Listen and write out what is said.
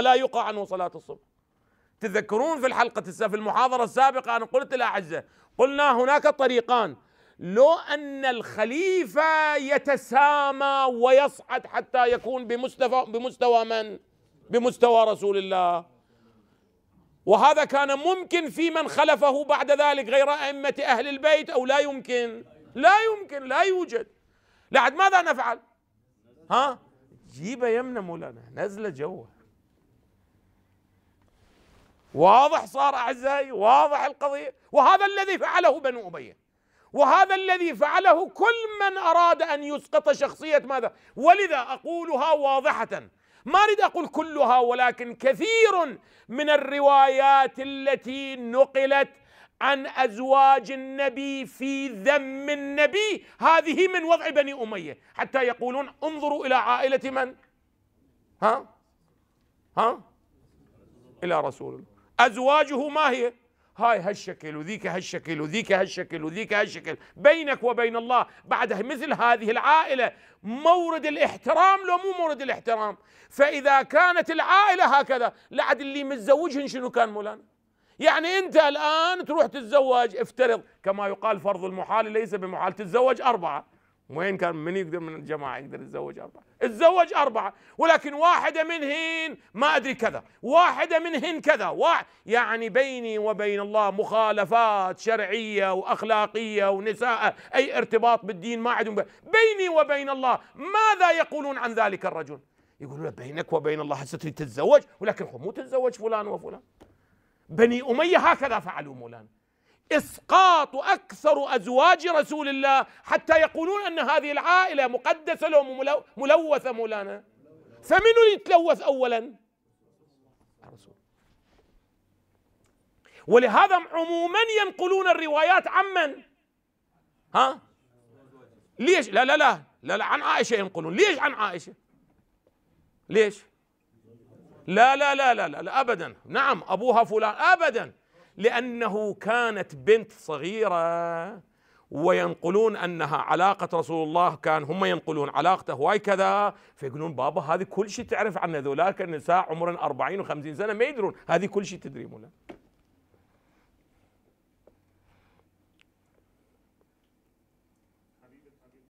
لا يقع عنه صلاة الصبح تذكرون في الحلقة في المحاضرة السابقة أنا قلت الأعزة قلنا هناك طريقان لو أن الخليفة يتسامى ويصعد حتى يكون بمستوى بمستوى من؟ بمستوى رسول الله وهذا كان ممكن في من خلفه بعد ذلك غير أئمة أهل البيت أو لا يمكن لا يمكن لا يوجد لعد ماذا نفعل ها جيبه يمنا مولانا نزله جوه واضح صار اعزائي واضح القضيه وهذا الذي فعله بنو اميه وهذا الذي فعله كل من اراد ان يسقط شخصيه ماذا ولذا اقولها واضحه ما اريد اقول كلها ولكن كثير من الروايات التي نقلت عن ازواج النبي في ذم النبي هذه من وضع بني اميه حتى يقولون انظروا الى عائله من ها ها الى رسول الله أزواجه ما هي هاي هالشكل وذيك هالشكل وذيك هالشكل وذيك هالشكل بينك وبين الله بعد مثل هذه العائلة مورد الاحترام لو مو مورد الاحترام فإذا كانت العائلة هكذا لعد اللي متزوجهن شنو كان مولانا يعني أنت الآن تروح تتزوج افترض كما يقال فرض المحال ليس بمحال تتزوج أربعة وين كان من يقدر من الجماعة يقدر يتزوج أربعة تزوج أربعة ولكن واحدة منهن ما أدري كذا واحدة منهن كذا واحد يعني بيني وبين الله مخالفات شرعية وأخلاقية ونساء أي ارتباط بالدين ما عندهم بيني وبين الله ماذا يقولون عن ذلك الرجل يقولون بينك وبين الله حسيت تتزوج ولكن مو تتزوج فلان وفلان بني أمية هكذا فعلوا مولانا اسقاط اكثر ازواج رسول الله حتى يقولون ان هذه العائله مقدسه لهم ملوثه مولانا فمن اللي يتلوث اولا الرسول ولهذا عموما ينقلون الروايات عمن ها ليش لا لا لا لا, لا عن عائشه ينقلون ليش عن عائشه ليش لا لا لا لا لا, لا ابدا نعم ابوها فلان ابدا لأنه كانت بنت صغيرة وينقلون أنها علاقة رسول الله كان هم ينقلون علاقته هواي كذا فيقولون بابا هذه كل شيء تعرف عنه ذولاك النساء عمرا 40 و50 سنة ما يدرون هذه كل شيء تدري منها